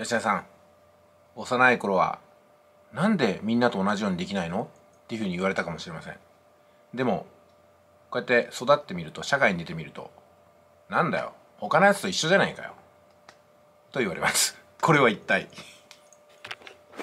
吉田さん幼い頃は「なんでみんなと同じようにできないの?」っていうふうに言われたかもしれませんでもこうやって育ってみると社会に出てみると「なんだよ他のやつと一緒じゃないかよ」と言われますこれは一体